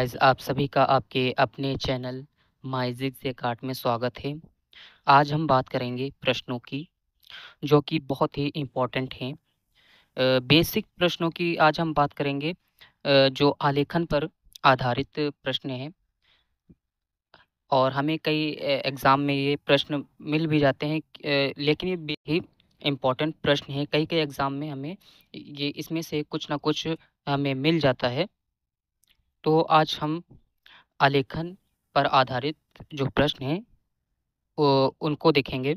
guys आप सभी का आपके अपने चैनल माइजिक से काट में स्वागत है आज हम बात करेंगे प्रश्नों की जो कि बहुत ही इम्पोर्टेंट हैं बेसिक प्रश्नों की आज हम बात करेंगे जो आलेखन पर आधारित प्रश्न हैं और हमें कई एग्ज़ाम में ये प्रश्न मिल भी जाते हैं लेकिन ये भी इम्पोर्टेंट प्रश्न है कई कई एग्ज़ाम में हमें ये इसमें से कुछ ना कुछ हमें मिल जाता है तो आज हम आलेखन पर आधारित जो प्रश्न हैं उनको देखेंगे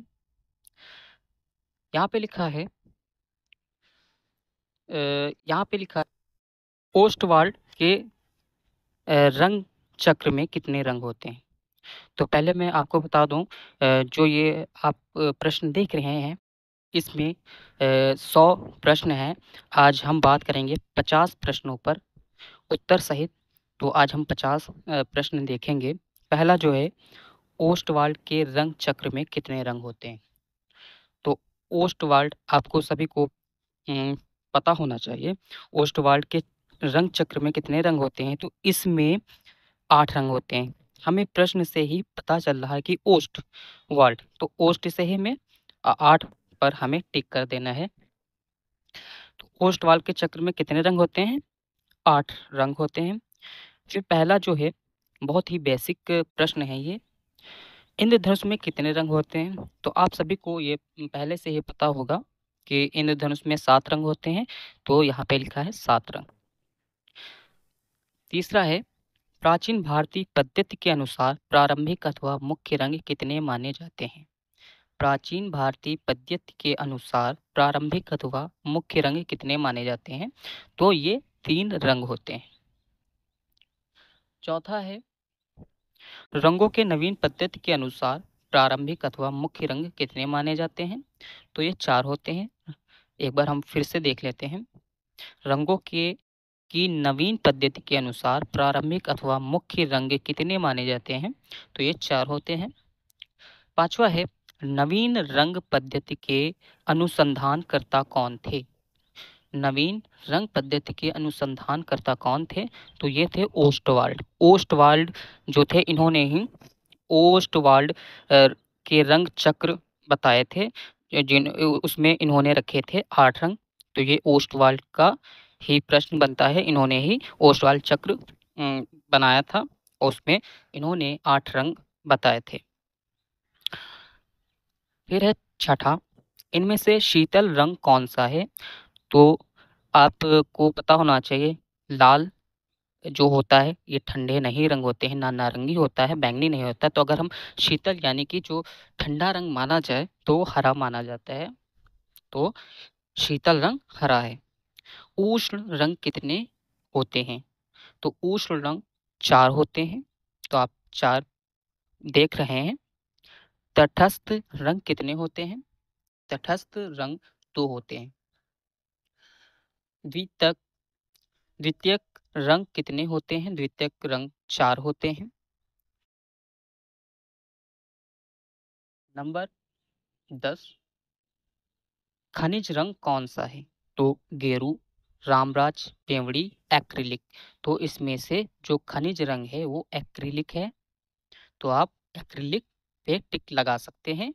यहाँ पे लिखा है यहाँ पे लिखा पोस्ट वार्ड के रंग चक्र में कितने रंग होते हैं तो पहले मैं आपको बता दूं जो ये आप प्रश्न देख रहे हैं इसमें सौ प्रश्न हैं आज हम बात करेंगे पचास प्रश्नों पर उत्तर सहित तो आज हम पचास प्रश्न देखेंगे पहला जो है ओस्टवाल्ड के रंग चक्र में कितने रंग होते हैं तो ओस्टवाल्ड आपको सभी को पता होना चाहिए ओस्टवाल्ड के रंग चक्र में कितने रंग होते हैं तो इसमें आठ रंग होते हैं हमें प्रश्न से ही पता चल रहा है कि ओस्ट वर्ल्ड तो ओस्ट से ही में आठ पर हमें टिक कर देना है तो ओस्ट वाल के चक्र में कितने रंग होते हैं आठ रंग होते हैं फिर पहला जो है बहुत ही बेसिक प्रश्न है ये इंद्रधनुष में कितने रंग होते हैं तो आप सभी को ये पहले से ही पता होगा कि इंद्रधनुष में सात रंग होते हैं तो यहाँ पे लिखा है सात रंग तीसरा है प्राचीन भारतीय पद्धति के अनुसार प्रारंभिक अथवा मुख्य रंग कितने माने जाते हैं प्राचीन भारतीय पद्धति के अनुसार प्रारंभिक अथवा मुख्य रंग कितने माने जाते हैं तो ये तीन रंग होते हैं चौथा है रंगों के नवीन पद्धति के अनुसार प्रारंभिक अथवा मुख्य रंग कितने माने जाते हैं तो ये चार होते हैं एक बार हम फिर से देख लेते हैं रंगों के की नवीन पद्धति के अनुसार प्रारंभिक अथवा मुख्य रंग कितने माने जाते हैं तो ये चार होते हैं पांचवा है नवीन रंग पद्धति के अनुसंधानकर्ता कौन थे नवीन रंग पद्धति के अनुसंधानकर्ता कौन थे तो ये थे ओस्टवाल्ड ओस्टवाल्ड जो थे इन्होंने ही ओस्टवाल्ड के रंग चक्र बताए थे जिन उसमें इन्होंने रखे थे आठ रंग तो ये ओस्टवाल्ड का ही प्रश्न बनता है इन्होंने ही ओस्टवाल्ड चक्र बनाया था उसमें इन्होंने आठ रंग बताए थे फिर है छठा इनमें से शीतल रंग कौन सा है तो आपको पता होना चाहिए लाल जो होता है ये ठंडे नहीं रंग होते हैं ना नारंगी होता है बैंगनी नहीं होता तो अगर हम शीतल यानी कि जो ठंडा रंग माना जाए तो हरा माना जाता है तो शीतल रंग हरा है उष्ण रंग कितने होते हैं तो उष्ण रंग चार होते हैं तो आप चार देख रहे हैं तटस्थ रंग कितने होते हैं तटस्थ रंग दो होते हैं द्वितक द्वितीयक रंग कितने होते हैं द्वितीयक रंग चार होते हैं नंबर दस खनिज रंग कौन सा है तो गेरू रामराज पेवड़ी एक्रिलिक तो इसमें से जो खनिज रंग है वो एक्रिलिक है तो आप एक्रिलिक पे टिक लगा सकते हैं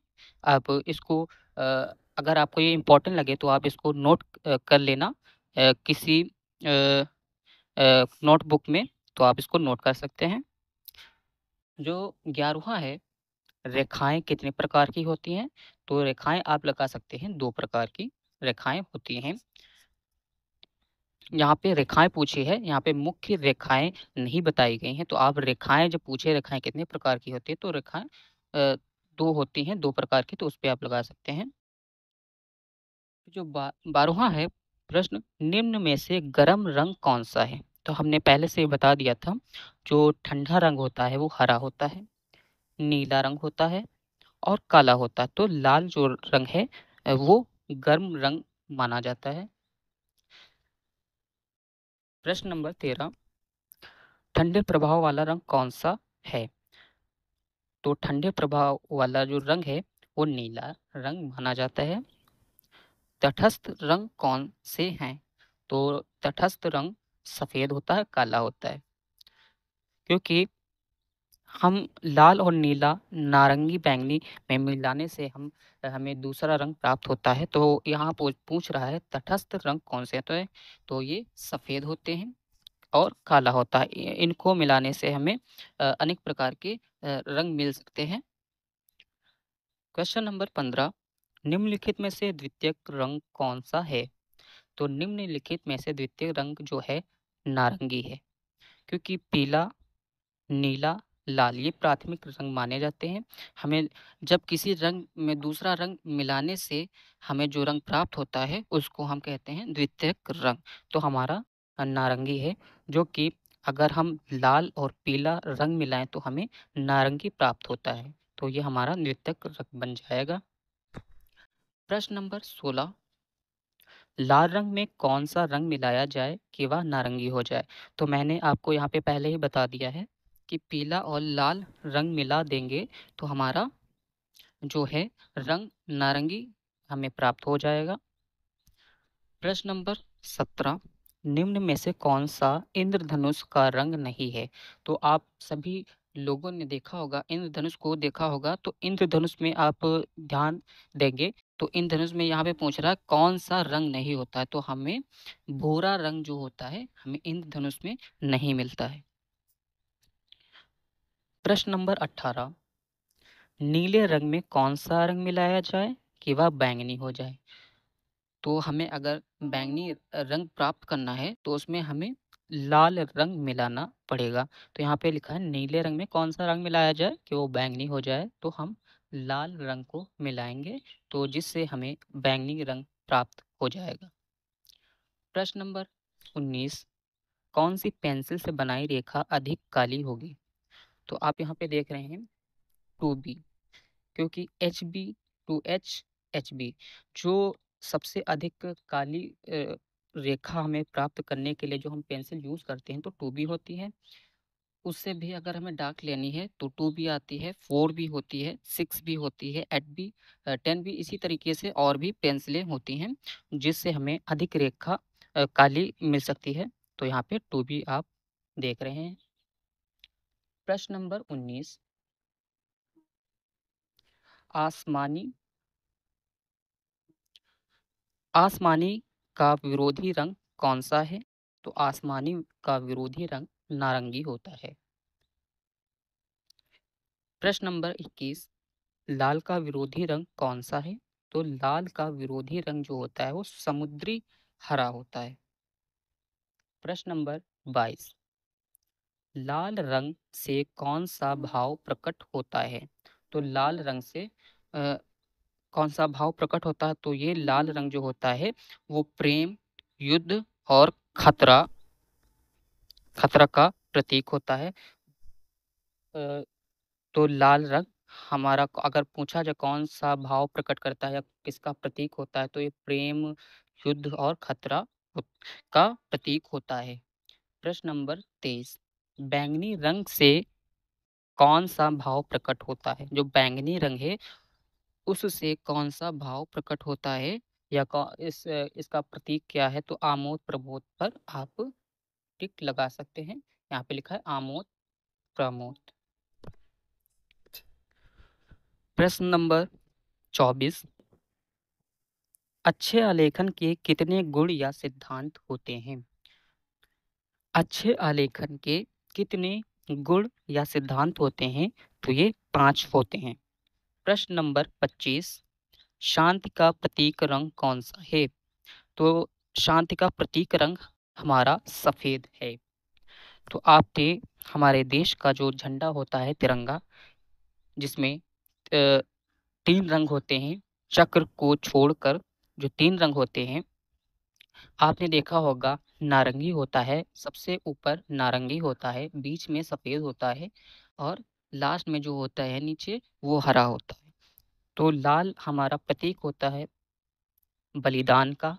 आप इसको अगर आपको ये इम्पोर्टेंट लगे तो आप इसको नोट कर लेना किसी नोटबुक में तो आप इसको नोट कर सकते हैं जो ग्यारहवा है रेखाएं कितने प्रकार की होती हैं तो रेखाएं आप लगा सकते हैं दो प्रकार की रेखाएं होती हैं यहाँ पे रेखाएं पूछी है यहाँ पे मुख्य रेखाएं नहीं बताई गई हैं तो आप रेखाएं जब पूछे रेखाएं कितने प्रकार की होती है तो रेखाएं दो होती हैं दो प्रकार की तो उस पर आप लगा सकते हैं जो बा बारहवा है प्रश्न निम्न में से गर्म रंग कौन सा है तो हमने पहले से बता दिया था जो ठंडा रंग होता है वो हरा होता है नीला रंग होता है और काला होता है तो लाल जो रंग है वो गर्म रंग माना जाता है प्रश्न नंबर तेरह ठंडे प्रभाव वाला रंग कौन सा है तो ठंडे प्रभाव वाला जो रंग है वो नीला रंग माना जाता है तटस्थ रंग कौन से हैं तो तटस्थ रंग सफ़ेद होता है काला होता है क्योंकि हम लाल और नीला नारंगी बैंगनी में मिलाने से हम हमें दूसरा रंग प्राप्त होता है तो यहाँ पूछ रहा है तटस्थ रंग कौन से तो है तो ये सफ़ेद होते हैं और काला होता है इनको मिलाने से हमें अनेक प्रकार के रंग मिल सकते हैं क्वेश्चन नंबर पंद्रह निम्नलिखित में से द्वितीय रंग कौन सा है तो निम्नलिखित में से द्वितीय रंग जो है नारंगी है क्योंकि पीला नीला लाल ये प्राथमिक रंग माने जाते हैं हमें जब किसी रंग में दूसरा रंग मिलाने से हमें जो रंग प्राप्त होता है उसको हम कहते हैं द्वितीयक रंग तो हमारा नारंगी है जो कि अगर हम लाल और पीला रंग मिलाएं तो हमें नारंगी प्राप्त होता है तो ये हमारा द्वितीयक रंग बन जाएगा प्रश्न नंबर सोलह लाल रंग में कौन सा रंग मिलाया जाए कि वह नारंगी हो जाए तो मैंने आपको यहाँ पे पहले ही बता दिया है कि पीला और लाल रंग मिला देंगे तो हमारा जो है रंग नारंगी हमें प्राप्त हो जाएगा प्रश्न नंबर सत्रह निम्न में से कौन सा इंद्रधनुष का रंग नहीं है तो आप सभी लोगों ने देखा होगा इंद्रधनुष को देखा होगा तो इंद्रधनुष में आप ध्यान देंगे तो इन धनुष में यहाँ पे पूछ रहा है कौन सा रंग नहीं होता है तो हमें भूरा रंग जो होता है हमें इन धनुष में नहीं मिलता है प्रश्न नंबर अट्ठारह नीले रंग में कौन सा रंग मिलाया जाए कि वह बैंगनी हो जाए तो हमें अगर बैंगनी रंग प्राप्त करना है तो उसमें हमें लाल रंग मिलाना पड़ेगा तो यहाँ पे लिखा है नीले रंग में कौन सा रंग मिलाया जाए कि वो बैंगनी हो जाए तो हम लाल रंग को मिलाएंगे तो जिससे हमें बैंगनी रंग प्राप्त हो जाएगा प्रश्न नंबर 19 कौन सी पेंसिल से बनाई रेखा अधिक काली होगी तो आप यहाँ पे देख रहे हैं टू बी क्योंकि H B to H H B जो सबसे अधिक काली रेखा हमें प्राप्त करने के लिए जो हम पेंसिल यूज़ करते हैं तो टू बी होती है उससे भी अगर हमें डाक लेनी है तो टू भी आती है फोर भी होती है सिक्स भी होती है एट भी टेन भी इसी तरीके से और भी पेंसिलें होती हैं जिससे हमें अधिक रेखा काली मिल सकती है तो यहाँ पे टू भी आप देख रहे हैं प्रश्न नंबर उन्नीस आसमानी आसमानी का विरोधी रंग कौन सा है तो आसमानी का विरोधी रंग नारंगी होता है प्रश्न नंबर 21 लाल का विरोधी रंग कौन सा है तो लाल का विरोधी रंग जो होता है वो समुद्री हरा होता है प्रश्न नंबर 22 लाल रंग से कौन सा भाव प्रकट होता है तो लाल रंग से आ, कौन सा भाव प्रकट होता है तो ये लाल रंग जो होता है वो प्रेम युद्ध और खतरा खतरा का प्रतीक होता है तो लाल रंग हमारा अगर पूछा जाए कौन सा भाव प्रकट करता है या किसका प्रतीक होता है तो ये प्रेम युद्ध और खतरा का प्रतीक होता है प्रश्न नंबर तेईस बैंगनी रंग से कौन सा भाव प्रकट होता है जो बैंगनी रंग है उससे कौन सा भाव प्रकट होता है या इस इसका प्रतीक क्या है तो आमोद प्रबोध पर आप टिक लगा सकते हैं यहाँ पे लिखा है आमोद प्रमोद प्रश्न नंबर चौबीस अच्छे आलेखन के कितने गुण या सिद्धांत होते हैं अच्छे आलेखन के कितने गुण या सिद्धांत होते हैं तो ये पांच होते हैं प्रश्न नंबर पच्चीस शांति का प्रतीक रंग कौन सा है तो शांति का प्रतीक रंग हमारा सफ़ेद है तो आपने हमारे देश का जो झंडा होता है तिरंगा जिसमें तीन रंग होते हैं चक्र को छोड़कर जो तीन रंग होते हैं आपने देखा होगा नारंगी होता है सबसे ऊपर नारंगी होता है बीच में सफ़ेद होता है और लास्ट में जो होता है नीचे वो हरा होता है तो लाल हमारा प्रतीक होता है बलिदान का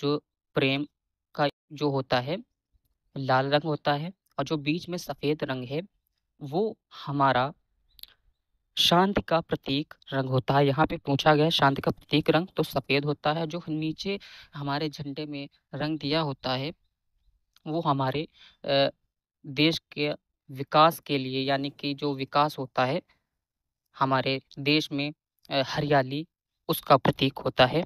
जो प्रेम जो होता है लाल रंग होता है और जो बीच में सफ़ेद रंग है वो हमारा शांति का प्रतीक रंग होता है यहाँ पे पूछा गया शांति का प्रतीक रंग तो सफ़ेद होता है जो नीचे हमारे झंडे में रंग दिया होता है वो हमारे देश के विकास के लिए यानी कि जो विकास होता है हमारे देश में हरियाली उसका प्रतीक होता है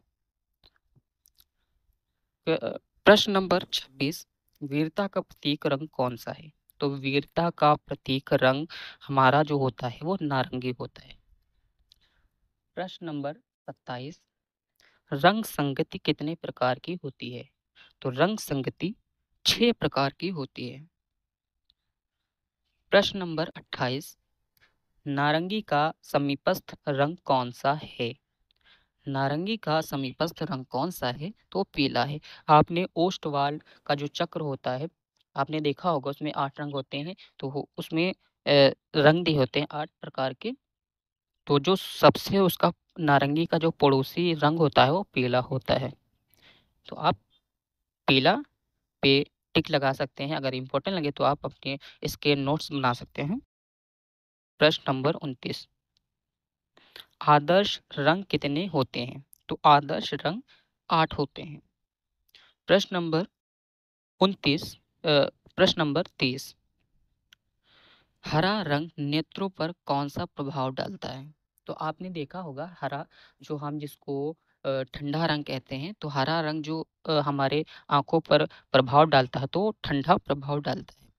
प्रश्न नंबर छब्बीस वीरता का प्रतीक रंग कौन सा है तो वीरता का प्रतीक रंग हमारा जो होता है वो नारंगी होता है प्रश्न नंबर सत्ताईस रंग संगति कितने प्रकार की होती है तो रंग संगति छह प्रकार की होती है प्रश्न नंबर अट्ठाईस नारंगी का समीपस्थ रंग कौन सा है नारंगी का समीपस्थ रंग कौन सा है तो पीला है आपने ओस्टवाल का जो चक्र होता है आपने देखा होगा उसमें आठ रंग होते हैं तो उसमें रंग दिए होते हैं आठ प्रकार के तो जो सबसे उसका नारंगी का जो पड़ोसी रंग होता है वो पीला होता है तो आप पीला पे टिक लगा सकते हैं अगर इम्पोर्टेंट लगे तो आप अपने इसके नोट्स बना सकते हैं प्रश्न नंबर उनतीस आदर्श रंग कितने होते हैं तो आदर्श रंग आठ होते हैं प्रश्न नंबर उनतीस प्रश्न नंबर तीस हरा रंग नेत्रों पर कौन सा प्रभाव डालता है तो आपने देखा होगा हरा जो हम जिसको ठंडा रंग कहते हैं तो हरा रंग जो हमारे आंखों पर प्रभाव डालता है तो ठंडा प्रभाव डालता है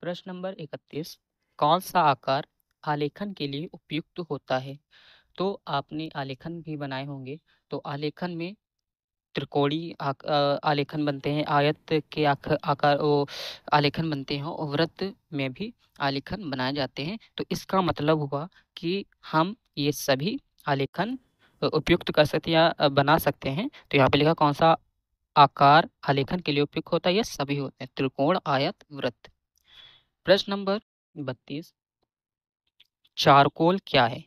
प्रश्न नंबर इकतीस कौन सा आकार आलेखन के लिए उपयुक्त होता है तो आपने आलेखन भी बनाए होंगे तो आलेखन में त्रिकोणी आलेखन बनते हैं आयत के आकार वो आलेखन बनते हैं और व्रत में भी आलेखन बनाए जाते हैं तो इसका मतलब हुआ कि हम ये सभी आलेखन उपयुक्त कर सकते या बना सकते हैं तो यहाँ पे लिखा कौन सा आकार आलेखन के लिए उपयुक्त होता है यह सभी होते हैं त्रिकोण आयत व्रत प्रश्न नंबर बत्तीस चारकोल क्या है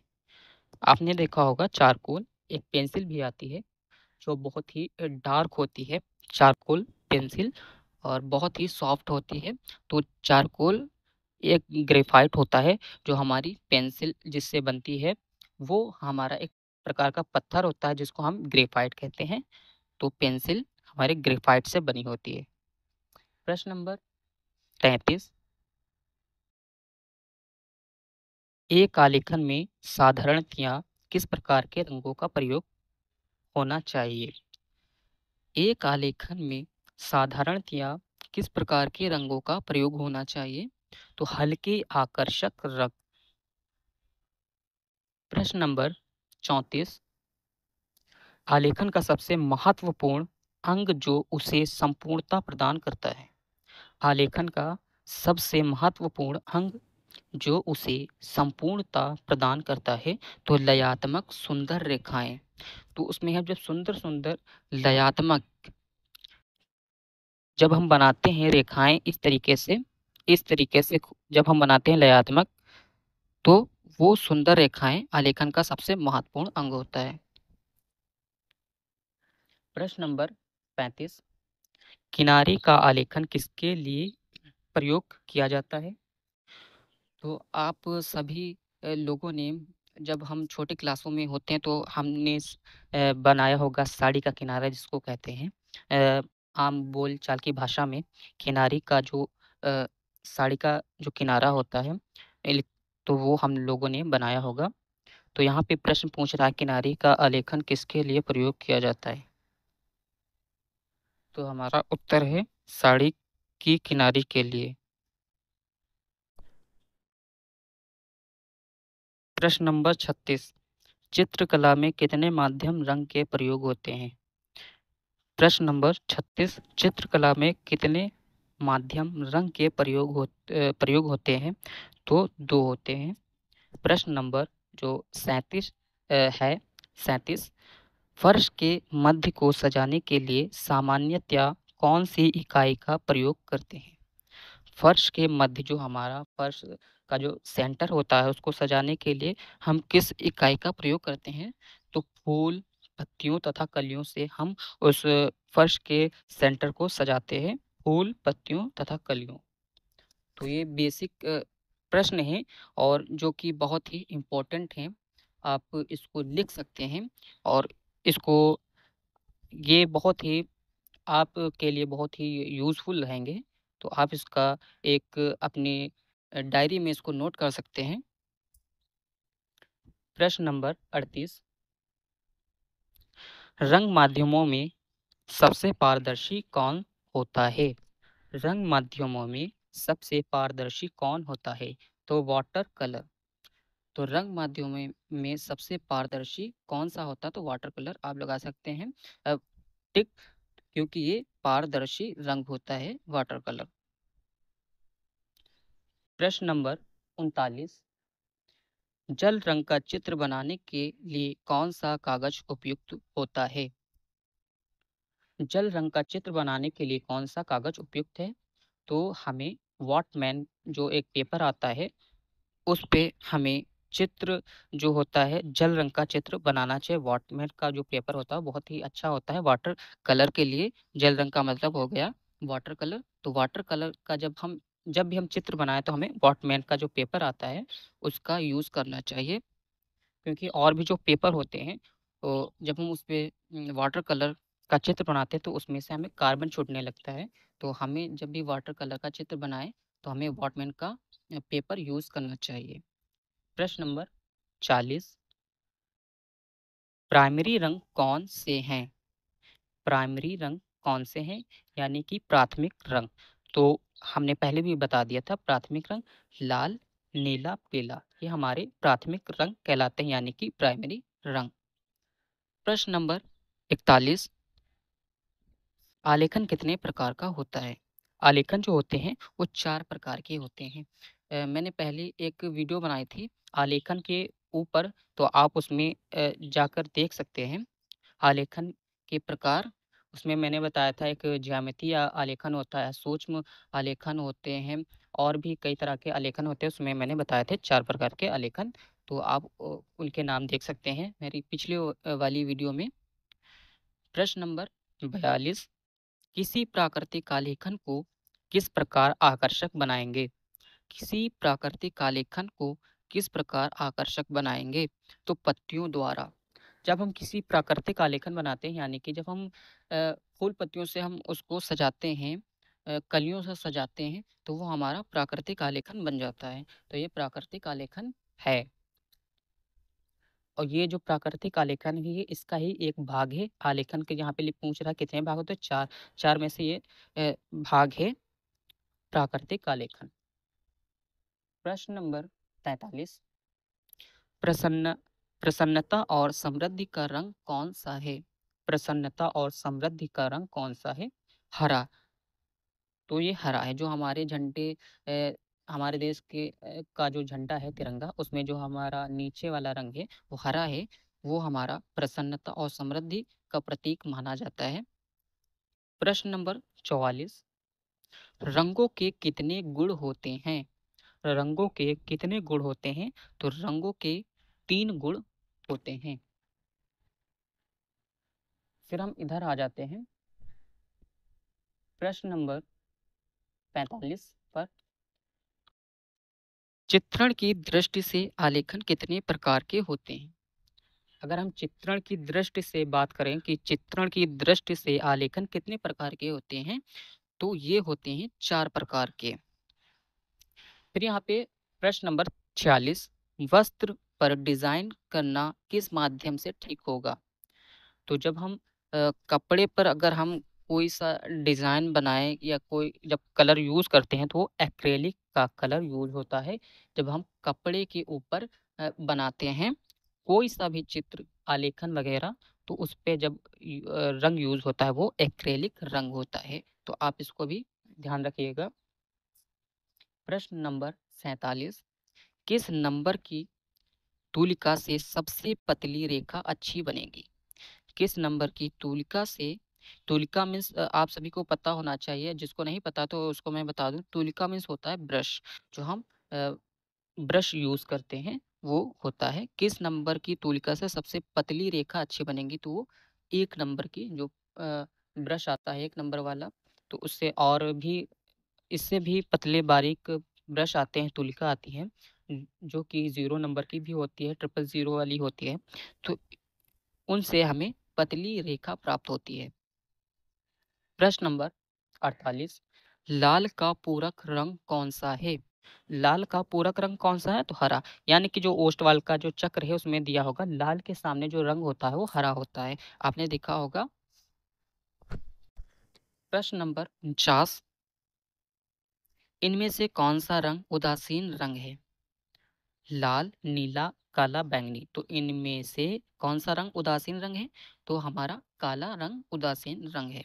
आपने देखा होगा चारकोल एक पेंसिल भी आती है जो बहुत ही डार्क होती है चारकोल पेंसिल और बहुत ही सॉफ्ट होती है तो चारकोल एक ग्रेफाइट होता है जो हमारी पेंसिल जिससे बनती है वो हमारा एक प्रकार का पत्थर होता है जिसको हम ग्रेफाइट कहते हैं तो पेंसिल हमारे ग्रेफाइट से बनी होती है प्रश्न नंबर तैंतीस एक आलेखन में साधारणतया किस प्रकार के रंगों का प्रयोग होना चाहिए एक आलेखन में साधारणतया किस प्रकार के रंगों का प्रयोग होना चाहिए तो हल्के आकर्षक रंग प्रश्न नंबर चौंतीस आलेखन का सबसे महत्वपूर्ण अंग जो उसे संपूर्णता प्रदान करता है आलेखन का सबसे महत्वपूर्ण अंग जो उसे संपूर्णता प्रदान करता है तो लयात्मक सुंदर रेखाएं तो उसमें हम जब सुंदर सुंदर लयात्मक जब हम बनाते हैं रेखाएं इस तरीके से इस तरीके से जब हम बनाते हैं लयात्मक तो वो सुंदर रेखाएं आलेखन का सबसे महत्वपूर्ण अंग होता है प्रश्न नंबर पैंतीस किनारे का आलेखन किसके लिए प्रयोग किया जाता है तो आप सभी लोगों ने जब हम छोटे क्लासों में होते हैं तो हमने बनाया होगा साड़ी का किनारा जिसको कहते हैं आम बोल चाल की भाषा में किनारी का जो साड़ी का जो किनारा होता है तो वो हम लोगों ने बनाया होगा तो यहाँ पे प्रश्न पूछ रहा है किनारी का आलेखन किसके लिए प्रयोग किया जाता है तो हमारा उत्तर है साड़ी की किनारी के लिए प्रश्न नंबर छत्तीस चित्रकला में कितने माध्यम रंग के प्रयोग होते हैं प्रश्न नंबर छत्तीस चित्रकला में कितने माध्यम रंग के प्रयोग हो प्रयोग होते हैं तो दो होते हैं प्रश्न नंबर जो सैतीस है सैतीस फर्श के मध्य को सजाने के लिए सामान्यतया कौन सी इकाई का प्रयोग करते हैं फर्श के मध्य जो हमारा फर्श का जो सेंटर होता है उसको सजाने के लिए हम किस इकाई का प्रयोग करते हैं तो फूल पत्तियों तथा कलियों से हम उस फर्श के सेंटर को सजाते हैं फूल पत्तियों तथा कलियों तो ये बेसिक प्रश्न है और जो कि बहुत ही इम्पोर्टेंट है आप इसको लिख सकते हैं और इसको ये बहुत ही आपके लिए बहुत ही यूज़फुल रहेंगे तो आप इसका एक अपने डायरी में इसको नोट कर सकते हैं प्रश्न नंबर अड़तीस रंग माध्यमों में सबसे पारदर्शी कौन होता है रंग माध्यमों में सबसे पारदर्शी कौन होता है तो वाटर कलर तो रंग माध्यमों में सबसे पारदर्शी कौन सा होता है तो वाटर कलर आप लगा सकते हैं टिक क्योंकि ये पारदर्शी रंग होता है वाटर कलर प्रश्न नंबर उनतालीस जल रंग का चित्र बनाने के लिए कौन सा कागज उपयुक्त होता है जल रंग का चित्र बनाने के लिए कौन सा कागज उपयुक्त है तो हमें वॉटमैन जो एक पेपर आता है उस पे हमें चित्र जो होता है जल रंग का चित्र बनाना चाहिए वॉटमैन का जो पेपर होता है बहुत ही अच्छा होता है वाटर कलर के लिए जल रंग का मतलब हो गया वाटर कलर तो वाटर कलर का जब हम जब भी हम चित्र बनाएं तो हमें वॉटमैन का जो पेपर आता है उसका यूज़ करना चाहिए क्योंकि और भी जो पेपर होते हैं तो जब हम उस पर वाटर कलर का चित्र बनाते हैं तो उसमें से हमें कार्बन छूटने लगता है तो हमें जब भी वाटर कलर का चित्र बनाएं तो हमें वॉटमैन का पेपर यूज़ करना चाहिए प्रश्न नंबर चालीस प्राइमरी रंग कौन से हैं प्राइमरी रंग कौन से हैं यानी कि प्राथमिक रंग तो हमने पहले भी बता दिया था प्राथमिक रंग लाल नीला पीला ये हमारे प्राथमिक रंग कहलाते हैं यानी कि प्राइमरी रंग प्रश्न नंबर इकतालीस आलेखन कितने प्रकार का होता है आलेखन जो होते हैं वो चार प्रकार के होते हैं मैंने पहले एक वीडियो बनाई थी आलेखन के ऊपर तो आप उसमें जाकर देख सकते हैं आलेखन के प्रकार उसमें मैंने बताया था एक ज्यामितीय आलेखन होता है सूक्ष्म आलेखन होते हैं और भी कई तरह के आलेखन होते हैं उसमें मैंने बताए थे चार प्रकार के आलेखन तो आप उनके नाम देख सकते हैं मेरी पिछली वाली वीडियो में प्रश्न नंबर बयालीस किसी प्राकृतिक आलेखन को किस प्रकार आकर्षक बनाएंगे किसी प्राकृतिक आलेखन को किस प्रकार आकर्षक बनाएंगे तो पत्तियों द्वारा जब हम किसी प्राकृतिक आलेखन बनाते हैं यानी कि जब हम फूल पत्तियों से हम उसको सजाते हैं कलियों से सजाते हैं तो वो हमारा प्राकृतिक आलेखन बन जाता है तो ये प्राकृतिक आलेखन है और ये जो प्राकृतिक आलेखन है ये इसका ही एक भाग है आलेखन के यहाँ पे पूछ रहा है कितने भाग होते तो चार चार में से ये भाग है प्राकृतिक आलेखन प्रश्न नंबर तैतालीस प्रसन्न प्रसन्नता और समृद्धि का रंग कौन सा है प्रसन्नता और समृद्धि का रंग कौन सा है हरा तो ये हरा है जो हमारे झंडे हमारे देश के का जो झंडा है तिरंगा उसमें जो हमारा नीचे वाला रंग है वो हरा है वो हमारा प्रसन्नता और समृद्धि का प्रतीक माना जाता है प्रश्न नंबर चौवालीस रंगों के कितने गुण होते हैं रंगों के कितने गुण होते हैं तो रंगों के तीन गुण होते हैं फिर हम इधर आ जाते हैं प्रश्न नंबर 45 पर चित्रण की दृष्टि से आलेखन कितने प्रकार के होते हैं अगर हम चित्रण की दृष्टि से बात करें कि चित्रण की दृष्टि से आलेखन कितने प्रकार के होते हैं तो ये होते हैं चार प्रकार के फिर यहाँ पे प्रश्न नंबर छियालीस वस्त्र पर डिज़ाइन करना किस माध्यम से ठीक होगा तो जब हम आ, कपड़े पर अगर हम कोई सा डिज़ाइन बनाए या कोई जब कलर यूज़ करते हैं तो वो एक्रेलिक का कलर यूज होता है जब हम कपड़े के ऊपर बनाते हैं कोई सा भी चित्र आलेखन वगैरह तो उस पर जब रंग यूज होता है वो एक्रेलिक रंग होता है तो आप इसको भी ध्यान रखिएगा प्रश्न नंबर सैतालीस किस नंबर की तुलिका से सबसे पतली रेखा अच्छी बनेगी किस नंबर की तुलिका से तुलिका मीन्स आप सभी को पता होना चाहिए जिसको नहीं पता तो उसको मैं बता दूं तुलिका मीन्स होता है ब्रश जो हम ब्रश यूज़ करते हैं वो होता है किस नंबर की तुलिका से सबसे पतली रेखा अच्छी बनेगी तो वो एक नंबर की जो ब्रश आता है एक नंबर वाला तो उससे और भी इससे भी पतले बारीक ब्रश आते हैं तुलिका आती है जो कि ज़ीरो नंबर की भी होती है ट्रिपल ज़ीरो वाली होती है तो उनसे हमें पतली रेखा प्राप्त होती है प्रश्न नंबर अड़तालीस लाल का पूरक रंग कौन सा है लाल का पूरक रंग कौन सा है तो हरा यानी कि जो ओस्टवाल का जो चक्र है उसमें दिया होगा लाल के सामने जो रंग होता है वो हरा होता है आपने देखा होगा प्रश्न नंबर उनचास इनमें से कौन सा रंग उदासीन रंग है लाल नीला काला बैंगनी तो इनमें से कौन सा रंग उदासीन रंग है तो हमारा काला रंग उदासीन रंग है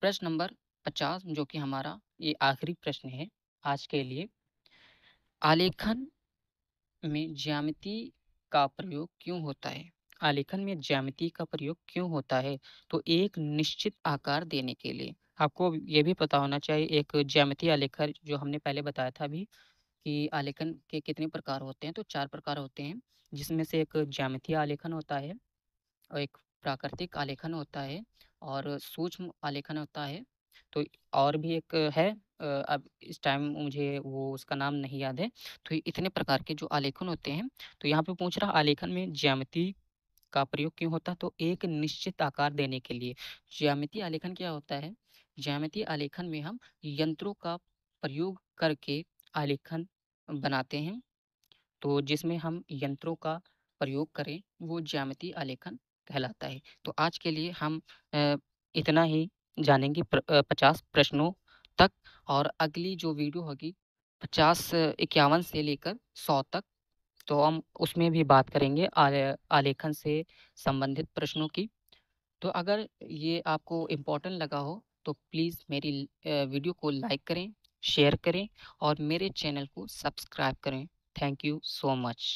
प्रश्न नंबर पचास जो कि हमारा ये आखिरी प्रश्न है आज के लिए आलेखन में ज्यामिति का प्रयोग क्यों होता है आलेखन में ज्यामिति का प्रयोग क्यों होता है तो एक निश्चित आकार देने के लिए आपको ये भी पता होना चाहिए एक ज्यामिति आलेखन जो हमने पहले बताया था अभी कि आलेखन के कितने प्रकार होते हैं तो चार प्रकार होते हैं जिसमें से एक ज्यामितीय आलेखन होता है और एक प्राकृतिक आलेखन होता है और सूक्ष्म आलेखन होता है तो और भी एक है अब इस टाइम मुझे वो उसका नाम नहीं याद है तो इतने प्रकार के जो आलेखन होते हैं तो यहाँ पे पूछ रहा आलेखन में ज्यामिति का प्रयोग क्यों होता है तो एक निश्चित आकार देने के लिए ज्यामिति आलेखन क्या होता है ज्यामिति आलेखन में हम यंत्रों का प्रयोग करके आलेखन बनाते हैं तो जिसमें हम यंत्रों का प्रयोग करें वो ज्यामिति आलेखन कहलाता है तो आज के लिए हम इतना ही जानेंगे पचास प्रश्नों तक और अगली जो वीडियो होगी पचास इक्यावन से लेकर सौ तक तो हम उसमें भी बात करेंगे आलेखन से संबंधित प्रश्नों की तो अगर ये आपको इम्पोर्टेंट लगा हो तो प्लीज़ मेरी वीडियो को लाइक करें शेयर करें और मेरे चैनल को सब्सक्राइब करें थैंक यू सो मच